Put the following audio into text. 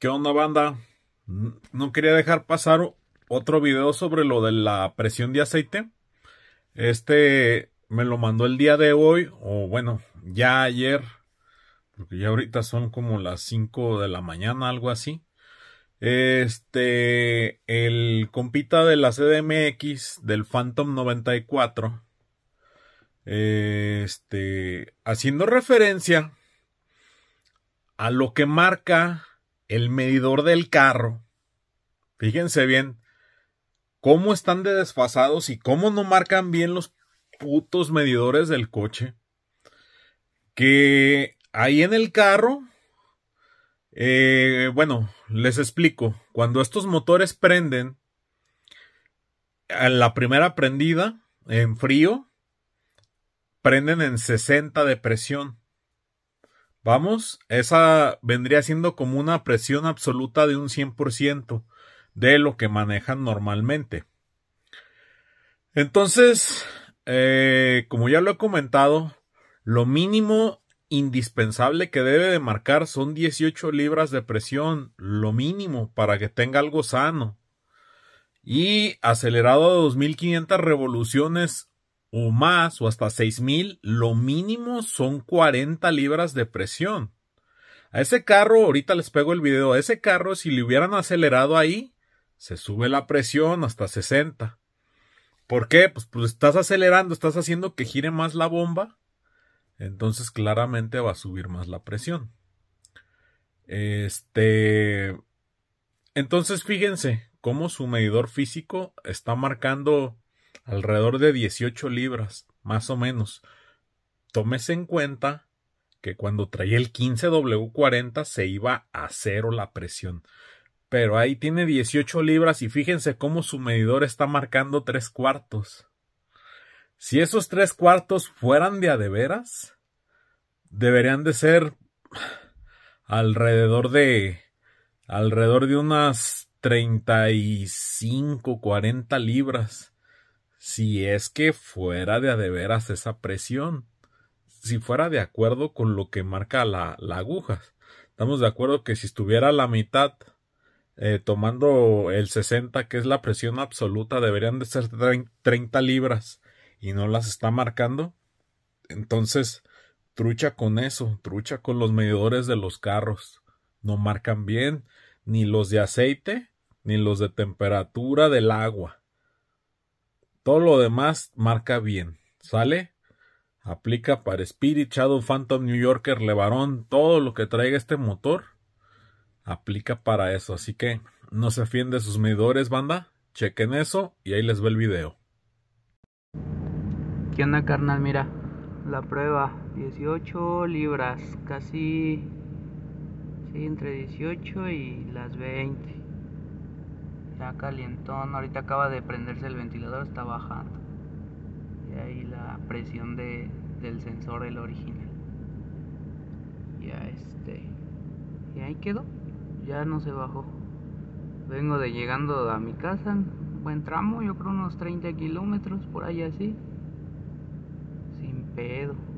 ¿Qué onda, banda? No quería dejar pasar otro video sobre lo de la presión de aceite. Este me lo mandó el día de hoy, o bueno, ya ayer, porque ya ahorita son como las 5 de la mañana, algo así. Este, el compita de la CDMX del Phantom 94, este, haciendo referencia a lo que marca el medidor del carro, fíjense bien, cómo están de desfasados y cómo no marcan bien los putos medidores del coche. Que ahí en el carro, eh, bueno, les explico, cuando estos motores prenden, en la primera prendida en frío, prenden en 60 de presión. Vamos, esa vendría siendo como una presión absoluta de un 100% de lo que manejan normalmente. Entonces, eh, como ya lo he comentado, lo mínimo indispensable que debe de marcar son 18 libras de presión, lo mínimo para que tenga algo sano. Y acelerado a 2500 revoluciones o más o hasta 6.000, lo mínimo son 40 libras de presión. A ese carro, ahorita les pego el video, a ese carro si le hubieran acelerado ahí, se sube la presión hasta 60. ¿Por qué? Pues, pues, estás acelerando, estás haciendo que gire más la bomba, entonces claramente va a subir más la presión. Este... Entonces fíjense cómo su medidor físico está marcando alrededor de 18 libras, más o menos. Tómese en cuenta que cuando traía el 15W40 se iba a cero la presión. Pero ahí tiene 18 libras y fíjense cómo su medidor está marcando 3 cuartos. Si esos 3 cuartos fueran de a de veras, deberían de ser alrededor de alrededor de unas 35, 40 libras si es que fuera de a esa presión, si fuera de acuerdo con lo que marca la, la aguja. Estamos de acuerdo que si estuviera a la mitad, eh, tomando el 60, que es la presión absoluta, deberían de ser 30 libras y no las está marcando. Entonces, trucha con eso, trucha con los medidores de los carros. No marcan bien ni los de aceite ni los de temperatura del agua. Todo lo demás marca bien. ¿Sale? Aplica para Spirit, Shadow, Phantom, New Yorker, Levarón, todo lo que traiga este motor. Aplica para eso. Así que no se afiende sus medidores, banda. Chequen eso y ahí les ve el video. ¿Qué onda, carnal? Mira, la prueba. 18 libras, casi... entre 18 y las 20. Está calientón, ahorita acaba de prenderse el ventilador, está bajando. Y ahí la presión de, del sensor, el original. Ya este. Y ahí quedó. Ya no se bajó. Vengo de llegando a mi casa. Buen tramo, yo creo unos 30 kilómetros, por ahí así. Sin pedo.